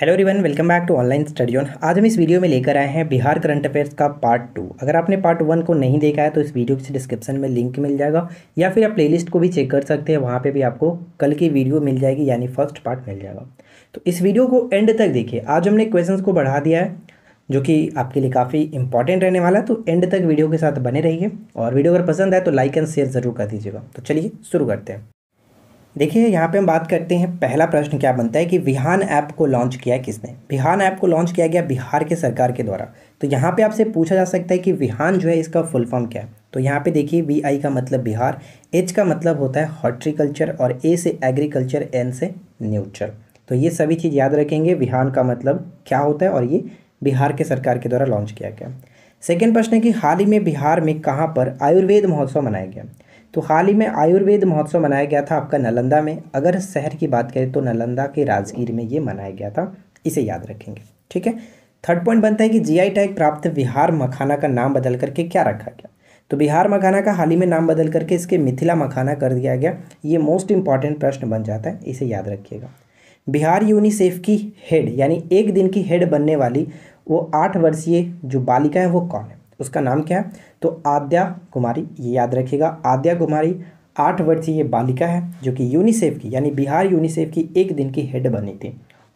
hello रिवन welcome back to online study on आज हम इस वीडियो में लेकर आए हैं बिहार करंट अफेयर्स का पार्ट टू अगर आपने पार्ट वन को नहीं देखा है तो इस वीडियो के डिस्क्रिप्शन में लिंक मिल जाएगा या फिर आप प्लेलिस्ट को भी चेक कर सकते हैं वहाँ पे भी आपको कल की वीडियो मिल जाएगी यानी फर्स्ट पार्ट मिल जाएगा तो इस वीडियो को एंड तक देखिए आज हमने क्वेश्चन को बढ़ा दिया है जो कि आपके लिए काफ़ी इंपॉर्टेंट रहने वाला है तो एंड तक वीडियो के साथ बने रहिए और वीडियो अगर पसंद आए तो लाइक एंड शेयर ज़रूर कर दीजिएगा तो चलिए शुरू करते हैं देखिए यहाँ पे हम बात करते हैं पहला प्रश्न क्या बनता है कि बिहान ऐप को लॉन्च किया है किसने बिहान ऐप को लॉन्च किया गया बिहार के सरकार के द्वारा तो यहाँ पे आपसे पूछा जा सकता है कि बिहान जो है इसका फुल फॉर्म क्या है तो यहाँ पे देखिए वी आई का मतलब बिहार एच का मतलब होता है हॉर्टिकल्चर और ए से एग्रीकल्चर एन से न्यूचर तो ये सभी चीज़ याद रखेंगे बिहान का मतलब क्या होता है और ये बिहार के सरकार के द्वारा लॉन्च किया गया सेकेंड प्रश्न है कि हाल ही में बिहार में कहाँ पर आयुर्वेद महोत्सव मनाया गया तो हाल ही में आयुर्वेद महोत्सव मनाया गया था आपका नालंदा में अगर शहर की बात करें तो नालंदा के राजगीर में ये मनाया गया था इसे याद रखेंगे ठीक है थर्ड पॉइंट बनता है कि जीआई टैग प्राप्त बिहार मखाना का नाम बदल करके क्या रखा गया तो बिहार मखाना का हाल ही में नाम बदल करके इसके मिथिला मखाना कर दिया गया ये मोस्ट इंपॉर्टेंट प्रश्न बन जाता है इसे याद रखिएगा बिहार यूनिसेफ की हेड यानी एक दिन की हेड बनने वाली वो आठ वर्षीय जो बालिका है वो कौन है उसका नाम क्या है तो आद्या कुमारी ये याद रखिएगा आद्या कुमारी आठ वर्षीय बालिका है जो कि यूनिसेफ की यानी बिहार यूनिसेफ की एक दिन की हेड बनी थी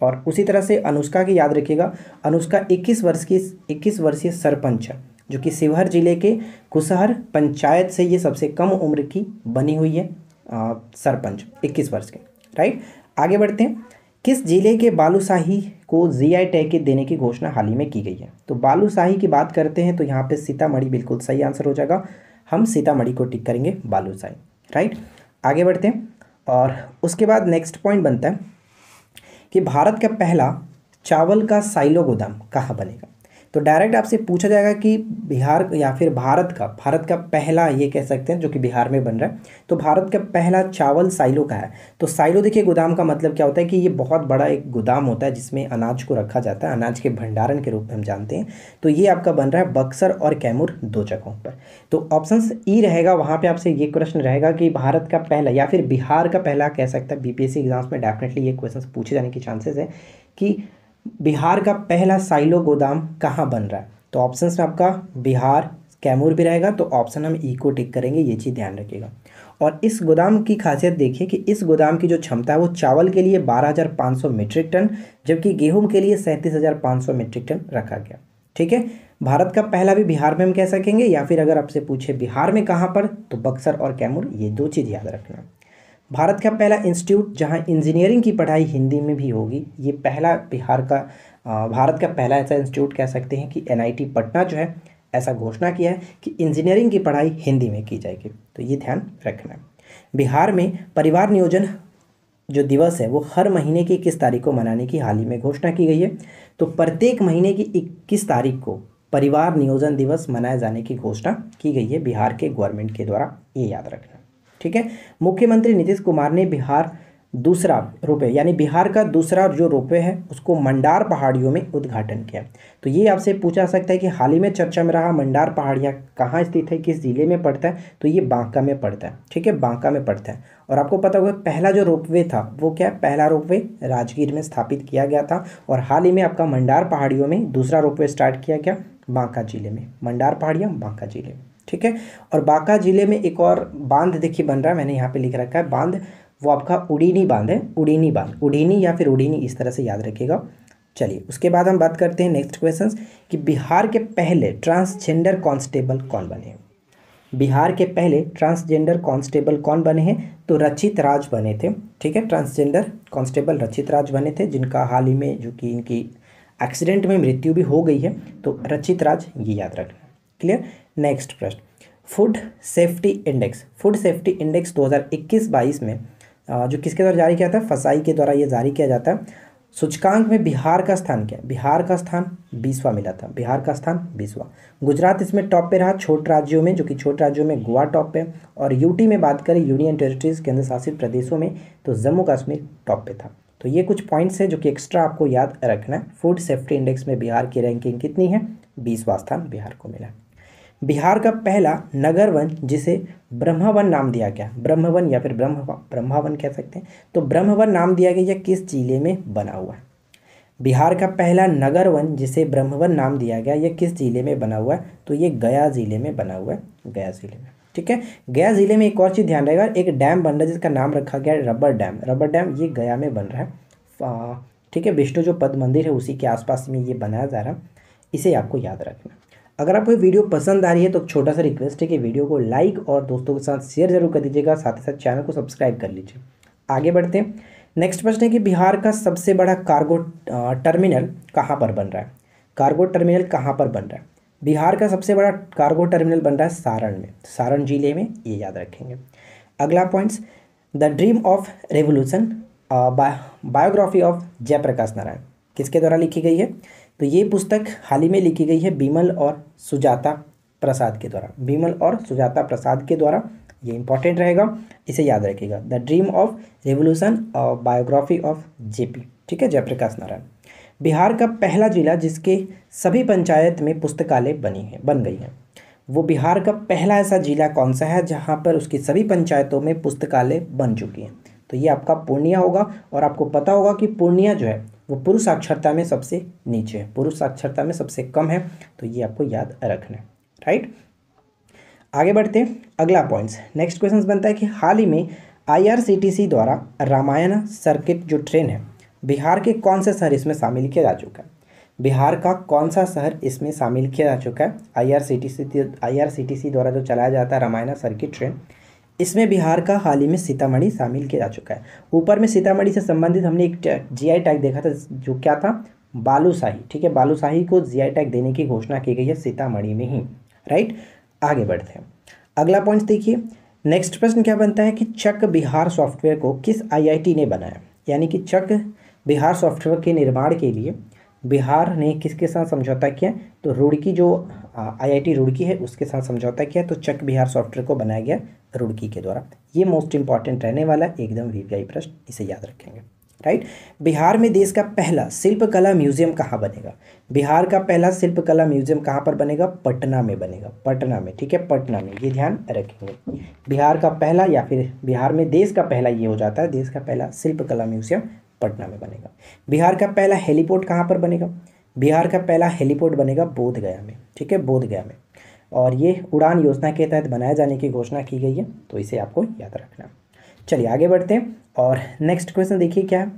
और उसी तरह से अनुष्का की याद रखिएगा अनुष्का 21 वर्ष की 21 वर्षीय सरपंच है जो कि शिवहर जिले के कुशहर पंचायत से ये सबसे कम उम्र की बनी हुई है सरपंच 21 वर्ष के राइट आगे बढ़ते हैं किस ज़िले के बालूशाही को आई टैग के देने की घोषणा हाल ही में की गई है तो बालूशाही की बात करते हैं तो यहाँ पे सीतामढ़ी बिल्कुल सही आंसर हो जाएगा हम सीतामढ़ी को टिक करेंगे बालूशाही राइट आगे बढ़ते हैं और उसके बाद नेक्स्ट पॉइंट बनता है कि भारत का पहला चावल का साइलो गोदाम कहाँ बनेगा तो डायरेक्ट आपसे पूछा जाएगा कि बिहार या फिर भारत का भारत का पहला ये कह सकते हैं जो कि बिहार में बन रहा है तो भारत का पहला चावल साइलो का है तो साइलो देखिए गोदाम का मतलब क्या होता है कि ये बहुत बड़ा एक गोदाम होता है जिसमें अनाज को रखा जाता है अनाज के भंडारण के रूप में हम जानते हैं तो ये आपका बन रहा है बक्सर और कैमूर दो जगहों पर तो ऑप्शन ई e रहेगा वहाँ पर आपसे ये क्वेश्चन रहेगा कि भारत का पहला या फिर बिहार का पहला कह सकता है बी एग्जाम्स में डेफिनेटली ये क्वेश्चन पूछे जाने के चांसेस है कि बिहार का पहला साइलो गोदाम कहाँ बन रहा है तो ऑप्शन में आपका बिहार कैमूर भी रहेगा तो ऑप्शन हम ई को टिक करेंगे ये चीज़ ध्यान रखिएगा और इस गोदाम की खासियत देखिए कि इस गोदाम की जो क्षमता है वो चावल के लिए 12,500 मीट्रिक टन जबकि गेहूं के लिए 37,500 मीट्रिक टन रखा गया ठीक है भारत का पहला भी बिहार में हम कह सकेंगे या फिर अगर आपसे पूछे बिहार में कहाँ पर तो बक्सर और कैमूर ये दो चीज़ याद रखना भारत का पहला इंस्टीट्यूट जहां इंजीनियरिंग की पढ़ाई हिंदी में भी होगी ये पहला बिहार का भारत का पहला ऐसा इंस्टीट्यूट कह सकते हैं कि एनआईटी पटना जो है ऐसा घोषणा किया है कि इंजीनियरिंग की पढ़ाई हिंदी में की जाएगी तो ये ध्यान रखना है बिहार में परिवार नियोजन जो दिवस है वो हर महीने की इक्कीस तारीख को मनाने की हाल ही में घोषणा की गई है तो प्रत्येक महीने की इक्कीस तारीख को परिवार नियोजन दिवस मनाए जाने की घोषणा की गई है बिहार के गवर्नमेंट के द्वारा ये याद रखना ठीक है मुख्यमंत्री नीतीश कुमार ने बिहार दूसरा रोपे यानी बिहार का दूसरा जो रोपे है उसको मंडार पहाड़ियों में उद्घाटन किया तो ये आपसे पूछा सकता है कि हाल ही में चर्चा में रहा मंडार पहाड़ियाँ कहाँ स्थित है किस ज़िले में पड़ता है तो ये बांका में पड़ता है ठीक है बांका में पड़ता है और आपको पता होगा पहला जो रोपवे था वो क्या है पहला रोपवे राजगीर में स्थापित किया गया था और हाल ही में आपका मंडार पहाड़ियों में दूसरा रोपवे स्टार्ट किया गया बांका जिले में मंडार पहाड़ियाँ बांका जिले में ठीक है और बांका ज़िले में एक और बांध देखिए बन रहा है मैंने यहाँ पे लिख रखा है बांध वो आपका उडीनी बांध है उडीनी बांध उडीनी या फिर उडीनी इस तरह से याद रखिएगा चलिए उसके बाद हम बात करते हैं नेक्स्ट क्वेश्चन कि बिहार के पहले ट्रांसजेंडर कांस्टेबल कौन बने हैं बिहार के पहले ट्रांसजेंडर कांस्टेबल कौन बने हैं तो रचित राज बने थे ठीक है ट्रांसजेंडर कांस्टेबल रचित राज बने थे जिनका हाल ही में जो कि इनकी एक्सीडेंट में मृत्यु भी हो गई है तो रचित राज ये याद रखना क्लियर नेक्स्ट प्रश्न food safety index food safety index 2021-22 में जो किसके द्वारा जारी किया था फसाई के द्वारा ये जारी किया जाता है सूचकांक में बिहार का स्थान क्या बिहार का स्थान बीसवा मिला था बिहार का स्थान बीसवा गुजरात इसमें टॉप पे रहा छोट राज्यों में जो कि छोट राज्यों में गोवा टॉप पे और यूटी में बात करें यूनियन टेरिटरीज केंद्र शासित प्रदेशों में तो जम्मू कश्मीर टॉप पे था तो ये कुछ पॉइंट्स हैं जो कि एक्स्ट्रा आपको याद रखना है फूड सेफ्टी इंडेक्स में बिहार की रैंकिंग कितनी है बीसवा स्थान बिहार को मिला है बिहार का पहला नगर वन जिसे ब्रह्मवन नाम दिया गया ब्रह्मवन या फिर ब्रह्म ब्रह्मावन कह सकते हैं तो ब्रह्मवन नाम दिया गया यह किस जिले में बना हुआ है बिहार का पहला नगर वन जिसे ब्रह्मवन नाम दिया गया यह किस जिले में बना हुआ है तो ये गया ज़िले में बना हुआ है गया ज़िले में ठीक है गया ज़िले में एक और चीज़ ध्यान रहेगा एक डैम बन रहा है जिसका नाम रखा गया है रबर डैम रबर डैम ये गया में बन रहा है ठीक है विष्णु जो पद मंदिर है उसी के आसपास में ये बनाया जा रहा है इसे आपको याद रखना अगर आपको वीडियो पसंद आ रही है तो छोटा सा रिक्वेस्ट है कि वीडियो को लाइक और दोस्तों के साथ शेयर जरूर कर दीजिएगा साथ ही साथ चैनल को सब्सक्राइब कर लीजिए आगे बढ़ते हैं नेक्स्ट प्रश्न है कि बिहार का सबसे बड़ा कार्गो टर्मिनल कहाँ पर बन रहा है कार्गो टर्मिनल कहाँ पर बन रहा है बिहार का सबसे बड़ा कार्गो टर्मिनल बन रहा है सारण में सारण जिले में ये याद रखेंगे अगला points the dream of revolution biography of Jayaprakash Narayan किसके द्वारा लिखी गई है तो ये पुस्तक हाल ही में लिखी गई है बीमल और सुजाता प्रसाद के द्वारा बीमल और सुजाता प्रसाद के द्वारा ये इंपॉर्टेंट रहेगा इसे याद रखिएगा द ड्रीम ऑफ रेवोल्यूशन और बायोग्राफी ऑफ जेपी ठीक है जयप्रकाश नारायण बिहार का पहला जिला जिसके सभी पंचायत में पुस्तकालय बनी है बन गई हैं वो बिहार का पहला ऐसा जिला कौन सा है जहाँ पर उसकी सभी पंचायतों में पुस्तकालय बन चुकी हैं तो ये आपका पूर्णिया होगा और आपको पता होगा कि पूर्णिया जो है वो पुरुष साक्षरता में सबसे नीचे है पुरुष साक्षरता में सबसे कम है तो ये आपको याद रखना है राइट आगे बढ़ते हैं अगला पॉइंट्स नेक्स्ट क्वेश्चन बनता है कि हाल ही में आईआरसीटीसी द्वारा रामायण सर्किट जो ट्रेन है बिहार के कौन से शहर इसमें शामिल किया जा चुका है बिहार का कौन सा शहर इसमें शामिल किया जा चुका है आई आर द्वारा जो चलाया जाता है रामायण सर्किट ट्रेन इसमें बिहार का हाल ही में सीतामढ़ी शामिल किया जा चुका है ऊपर में सीतामढ़ी से संबंधित हमने एक जीआई टैग देखा था जो क्या था बालूशाही ठीक है बालूशाही को जीआई टैग देने की घोषणा की गई है सीतामढ़ी में ही राइट आगे बढ़ते हैं अगला पॉइंट देखिए नेक्स्ट प्रश्न क्या बनता है कि चक बिहार सॉफ्टवेयर को किस आई ने बनाया यानी कि चक बिहार सॉफ्टवेयर के निर्माण के लिए बिहार ने किसके साथ समझौता किया तो रुड़की जो आईआईटी रुड़की है उसके साथ समझौता किया तो चक बिहार सॉफ्टवेयर को बनाया गया रुड़की के द्वारा ये मोस्ट इंपॉर्टेंट रहने वाला एकदम वी प्रश्न इसे याद रखेंगे राइट बिहार में देश का पहला शिल्पकला म्यूजियम कहाँ बनेगा बिहार का पहला शिल्पकला म्यूजियम कहाँ पर बनेगा पटना में बनेगा पटना में ठीक है पटना में ये ध्यान रखेंगे बिहार का पहला या फिर बिहार में देश का पहला ये हो जाता है देश का पहला शिल्पकला म्यूजियम पटना में बनेगा बिहार का पहला हेलीपोर्ट कहाँ पर बनेगा बिहार का पहला हेलीपोर्ट बनेगा बोधगया में ठीक है बोधगया में और ये उड़ान योजना के तहत बनाए जाने की घोषणा की गई है तो इसे आपको याद रखना चलिए आगे बढ़ते हैं और नेक्स्ट क्वेश्चन देखिए क्या है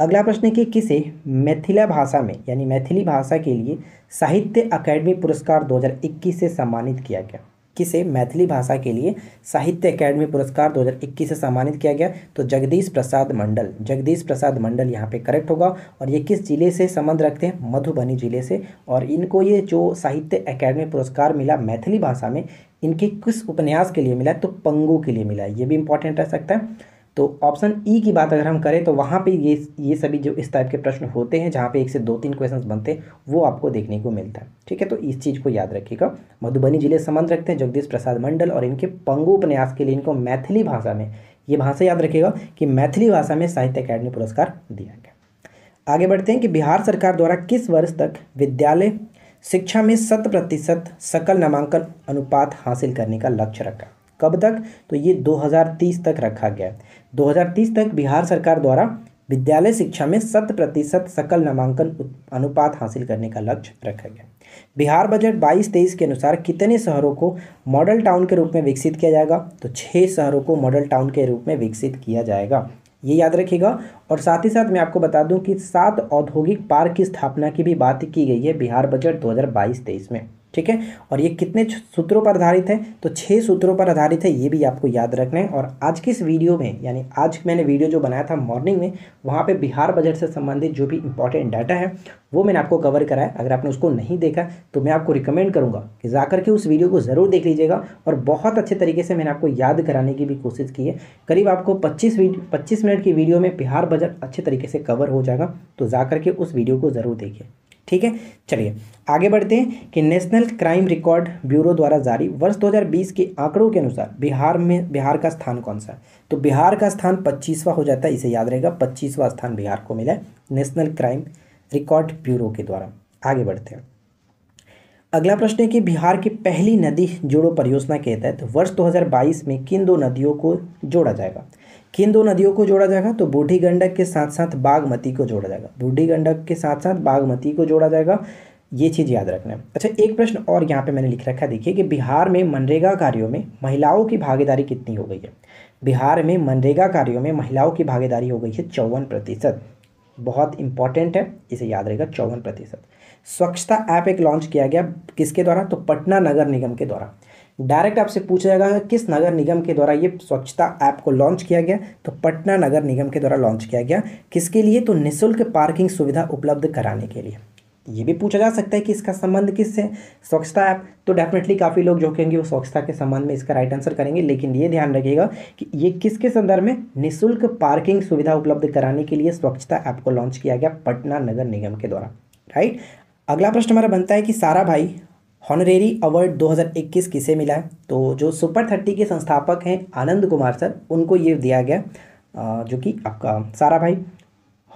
अगला प्रश्न है कि किसे मैथिला भाषा में यानी मैथिली भाषा के लिए साहित्य अकेडमी पुरस्कार 2021 से सम्मानित किया गया किसे मैथिली भाषा के लिए साहित्य अकेडमी पुरस्कार 2021 से सम्मानित किया गया तो जगदीश प्रसाद मंडल जगदीश प्रसाद मंडल यहाँ पे करेक्ट होगा और ये किस जिले से संबंध रखते हैं मधुबनी जिले से और इनको ये जो साहित्य अकेडमी पुरस्कार मिला मैथिली भाषा में इनके किस उपन्यास के लिए मिला तो पंगू के लिए मिला ये भी इंपॉर्टेंट रह सकता है तो ऑप्शन ई e की बात अगर हम करें तो वहाँ पे ये ये सभी जो इस टाइप के प्रश्न होते हैं जहाँ पे एक से दो तीन क्वेश्चंस बनते हैं वो आपको देखने को मिलता है ठीक है तो इस चीज़ को याद रखिएगा मधुबनी जिले संबंध रखते हैं जगदीश प्रसाद मंडल और इनके पंगोपन्यास के लिए इनको मैथिली भाषा में ये भाषा याद रखिएगा कि मैथिली भाषा में साहित्य अकेडमी पुरस्कार दिया गया आगे बढ़ते हैं कि बिहार सरकार द्वारा किस वर्ष तक विद्यालय शिक्षा में शत प्रतिशत सकल नामांकन अनुपात हासिल करने का लक्ष्य रखा कब तक तो ये 2030 तक रखा गया है 2030 तक बिहार सरकार द्वारा विद्यालय शिक्षा में शत प्रतिशत सकल नामांकन अनुपात हासिल करने का लक्ष्य रखा गया बिहार बजट 22 तेईस के अनुसार कितने शहरों को मॉडल टाउन के रूप में विकसित किया जाएगा तो छः शहरों को मॉडल टाउन के रूप में विकसित किया जाएगा ये याद रखिएगा और साथ ही साथ मैं आपको बता दूं कि सात औद्योगिक पार्क की स्थापना की भी बात की गई है बिहार बजट 2022-23 में ठीक है और ये कितने सूत्रों पर आधारित है तो छः सूत्रों पर आधारित है ये भी आपको याद रखना है और आज की इस वीडियो में यानी आज मैंने वीडियो जो बनाया था मॉर्निंग में वहाँ पे बिहार बजट से संबंधित जो भी इंपॉर्टेंट डाटा है वो मैंने आपको कवर कराया अगर आपने उसको नहीं देखा तो मैं आपको रिकमेंड करूँगा कि जा करके उस वीडियो को ज़रूर देख लीजिएगा और बहुत अच्छे तरीके से मैंने आपको याद कराने की भी कोशिश की है करीब आपको पच्चीस पच्चीस मिनट की वीडियो में बिहार बजट अच्छे तरीके से कवर हो जाएगा तो जाकर के उस वीडियो को ज़रूर देखिए ठीक है चलिए आगे बढ़ते हैं कि नेशनल क्राइम रिकॉर्ड ब्यूरो द्वारा जारी वर्ष 2020 के आंकड़ों के अनुसार बिहार में बिहार का स्थान कौन सा है तो बिहार का स्थान पच्चीसवा हो जाता है इसे याद रहेगा पच्चीसवा स्थान बिहार को मिला है नेशनल क्राइम रिकॉर्ड ब्यूरो के द्वारा आगे बढ़ते हैं अगला प्रश्न है कि बिहार की पहली नदी जोड़ो परियोजना के तहत वर्ष दो में किन दो नदियों को जोड़ा जाएगा किन दो नदियों को जोड़ा जाएगा तो बूढ़ी गंडक के साथ साथ बागमती को जोड़ा जाएगा बूढ़ी गंडक के साथ साथ बागमती को जोड़ा जाएगा ये चीज़ याद रखना है अच्छा एक प्रश्न और यहाँ पे मैंने लिख रखा है देखिए कि बिहार में मनरेगा कार्यों में महिलाओं की भागीदारी कितनी हो गई है बिहार में मनरेगा कार्यों में महिलाओं की भागीदारी हो गई है चौवन प्रतिशत बहुत इंपॉर्टेंट है इसे याद रहेगा चौवन प्रतिशत स्वच्छता ऐप एक लॉन्च किया गया किसके द्वारा तो पटना नगर निगम के द्वारा डायरेक्ट आपसे पूछा जाएगा किस नगर निगम के द्वारा ये स्वच्छता ऐप को लॉन्च किया गया तो पटना नगर निगम के द्वारा लॉन्च किया गया किसके लिए तो निःशुल्क पार्किंग सुविधा उपलब्ध कराने के लिए ये भी पूछा जा सकता है कि इसका संबंध किस से स्वच्छता ऐप तो डेफिनेटली काफ़ी लोग जो कहेंगे वो स्वच्छता के संबंध में इसका राइट आंसर करेंगे लेकिन ये ध्यान रखिएगा कि ये किसके संदर्भ में निःशुल्क पार्किंग सुविधा उपलब्ध कराने के लिए स्वच्छता ऐप को लॉन्च किया गया पटना नगर निगम के द्वारा राइट अगला प्रश्न हमारा बनता है कि सारा भाई हॉनरेरी अवार्ड 2021 किसे मिला है तो जो सुपर थर्टी के संस्थापक हैं आनंद कुमार सर उनको ये दिया गया जो कि आपका सारा भाई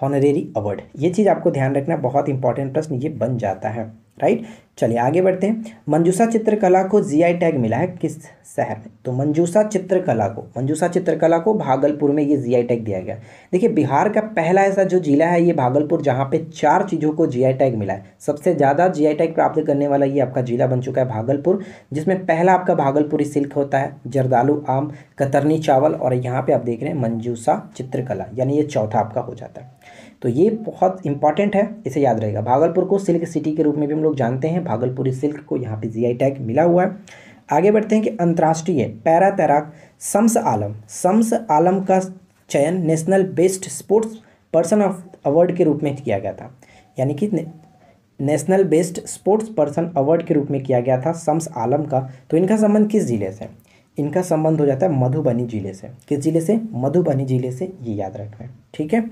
हॉनरेरी अवार्ड ये चीज़ आपको ध्यान रखना बहुत इंपॉर्टेंट प्रश्न ये बन जाता है राइट चलिए आगे बढ़ते हैं मंजूसा चित्रकला को जीआई टैग मिला है किस शहर में तो मंजूसा चित्रकला को मंजूसा चित्रकला को भागलपुर में ये जीआई टैग दिया गया देखिए बिहार का पहला ऐसा जो जिला है ये भागलपुर जहाँ पे चार चीज़ों को जीआई टैग मिला है सबसे ज़्यादा जीआई टैग प्राप्त करने वाला ये आपका जिला बन चुका है भागलपुर जिसमें पहला आपका भागलपुरी सिल्क होता है जरदालू आम कतरनी चावल और यहाँ पर आप देख रहे हैं मंजूसा चित्रकला यानी ये चौथा आपका हो जाता है तो ये बहुत इंपॉर्टेंट है इसे याद रहेगा भागलपुर को सिल्क सिटी के रूप में भी हम लोग जानते हैं भागलपुरी सिल्क को यहाँ पे जीआई टैग मिला हुआ है आगे बढ़ते हैं कि अंतर्राष्ट्रीय पैरा तैराक शम्स आलम शम्स आलम का चयन national best sports person of award के रूप में किया गया था यानी कि national best sports person award के रूप में किया गया था शम्स आलम का तो इनका संबंध किस जिले से इनका संबंध हो जाता है मधुबनी जिले से किस जिले से मधुबनी जिले से ये याद रखना ठीक है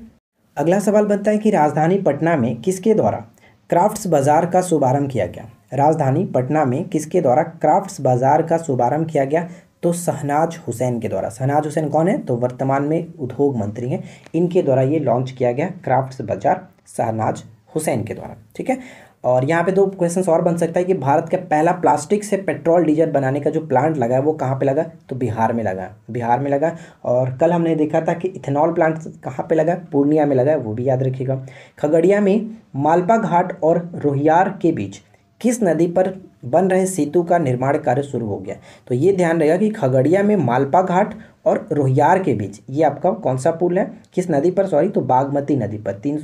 अगला सवाल बनता है कि राजधानी पटना में किसके द्वारा क्राफ्ट्स बाज़ार का शुभारंभ किया गया राजधानी पटना में किसके द्वारा क्राफ्ट्स बाज़ार का शुभारंभ किया गया तो शहनाज हुसैन के द्वारा शहनाज हुसैन कौन है तो वर्तमान में उद्योग मंत्री हैं इनके द्वारा ये लॉन्च किया गया क्राफ्ट्स बाज़ार शहनाज हुसैन के द्वारा ठीक है और यहाँ पे दो क्वेश्चन और बन सकता है कि भारत का पहला प्लास्टिक से पेट्रोल डीजल बनाने का जो प्लांट लगा है वो कहाँ पे लगा तो बिहार में लगा बिहार में लगा और कल हमने देखा था कि इथेनॉल प्लांट कहाँ पे लगा पूर्णिया में लगा वो भी याद रखिएगा खगड़िया में मालपा घाट और रोहियार के बीच किस नदी पर बन रहे सेतु का निर्माण कार्य शुरू हो गया तो ये ध्यान रहेगा कि खगड़िया में मालपा घाट और रोहियार के बीच ये आपका कौन सा पुल है किस नदी पर सॉरी तो बागमती नदी पर तीन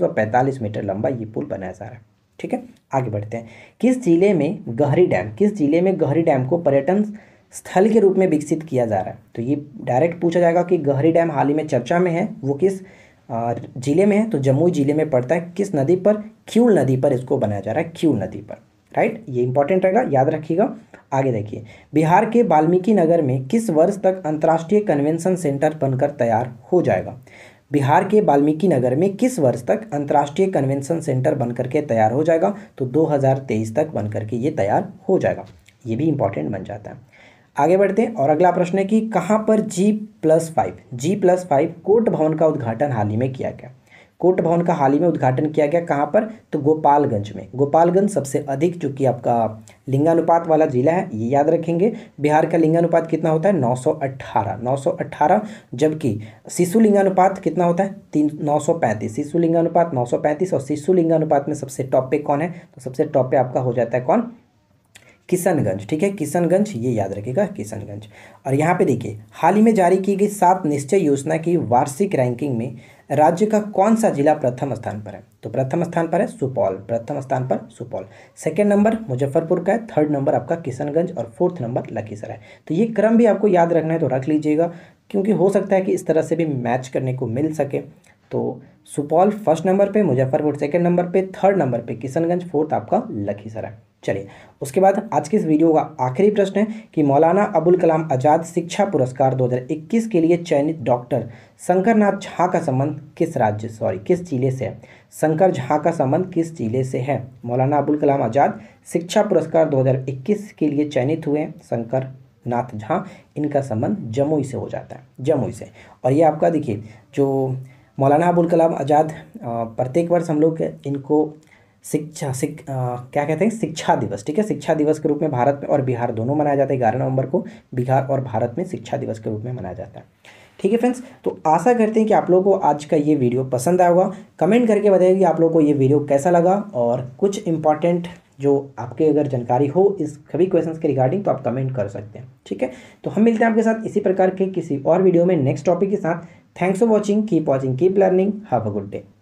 मीटर लंबा ये पुल बनाया जा रहा है ठीक है आगे बढ़ते हैं किस जिले में गहरी डैम किस जिले में गहरी डैम को पर्यटन स्थल के रूप में विकसित किया जा रहा है तो ये डायरेक्ट पूछा जाएगा कि गहरी डैम हाल ही में चर्चा में है वो किस जिले में है तो जमुई जिले में पड़ता है किस नदी पर क्यूल नदी पर इसको बनाया जा रहा है क्यूल नदी पर राइट ये इंपॉर्टेंट रहेगा याद रखिएगा आगे देखिए बिहार के वाल्मीकि नगर में किस वर्ष तक अंतर्राष्ट्रीय कन्वेंशन सेंटर बनकर तैयार हो जाएगा बिहार के वाल्मीकि नगर में किस वर्ष तक अंतर्राष्ट्रीय कन्वेंशन सेंटर बनकर के तैयार हो जाएगा तो 2023 तक बनकर के ये तैयार हो जाएगा ये भी इंपॉर्टेंट बन जाता है आगे बढ़ते हैं और अगला प्रश्न है कि कहाँ पर G plus five G plus five court भवन का उद्घाटन हाल ही में किया गया कोर्ट भवन का हाल ही में उद्घाटन किया गया कहाँ पर तो गोपालगंज में गोपालगंज सबसे अधिक जो कि आपका लिंगानुपात वाला जिला है ये याद रखेंगे बिहार का लिंगानुपात कितना होता है 918 918 जबकि शिशु लिंगानुपात कितना होता है तीन नौ शिशु लिंगानुपात पैंतीस और शिशु लिंगानुपात में सबसे टॉप पे कौन है तो सबसे टॉप पे आपका हो जाता है कौन किशनगंज ठीक है किशनगंज ये याद रखिएगा किशनगंज और यहाँ पे देखिए हाल ही में जारी की गई सात निश्चय योजना की वार्षिक रैंकिंग में राज्य का कौन सा जिला प्रथम स्थान पर है तो प्रथम स्थान पर है सुपौल प्रथम स्थान पर सुपौल सेकेंड नंबर मुजफ्फरपुर का है थर्ड नंबर आपका किशनगंज और फोर्थ नंबर लखीसराय तो ये क्रम भी आपको याद रखना है तो रख लीजिएगा क्योंकि हो सकता है कि इस तरह से भी मैच करने को मिल सके तो सुपौल फर्स्ट नंबर पर मुजफ्फरपुर सेकेंड नंबर पर थर्ड नंबर पर किशनगंज फोर्थ आपका लखीसराय चलिए उसके बाद आज के इस वीडियो का आखिरी प्रश्न है कि मौलाना अबुल कलाम आज़ाद शिक्षा पुरस्कार 2021 के लिए चयनित डॉक्टर शंकर नाथ झा का संबंध किस राज्य सॉरी किस जिले से है शंकर झा का संबंध किस जिले से है मौलाना अबुल कलाम आज़ाद शिक्षा पुरस्कार 2021 के लिए चयनित हुए हैं शंकर नाथ झा इनका संबंध जमुई से हो जाता है जमुई से और ये आपका देखिए जो मौलाना अबुल कलाम आज़ाद प्रत्येक वर्ष हम लोग इनको शिक्षा सिक, क्या कहते हैं शिक्षा दिवस ठीक है शिक्षा दिवस के रूप में भारत में और बिहार दोनों मनाया जाता है ग्यारह नवंबर को बिहार और भारत में शिक्षा दिवस के रूप में मनाया जाता है ठीक है फ्रेंड्स तो आशा करते हैं कि आप लोगों को आज का ये वीडियो पसंद आया होगा कमेंट करके बताइए कि आप लोगों को ये वीडियो कैसा लगा और कुछ इंपॉर्टेंट जो आपके अगर जानकारी हो इस सभी क्वेश्चंस के रिगार्डिंग तो आप कमेंट कर सकते हैं ठीक है तो हम मिलते हैं आपके साथ इसी प्रकार के किसी और वीडियो में नेक्स्ट टॉपिक के साथ thanks for watching keep watching keep learning have a good day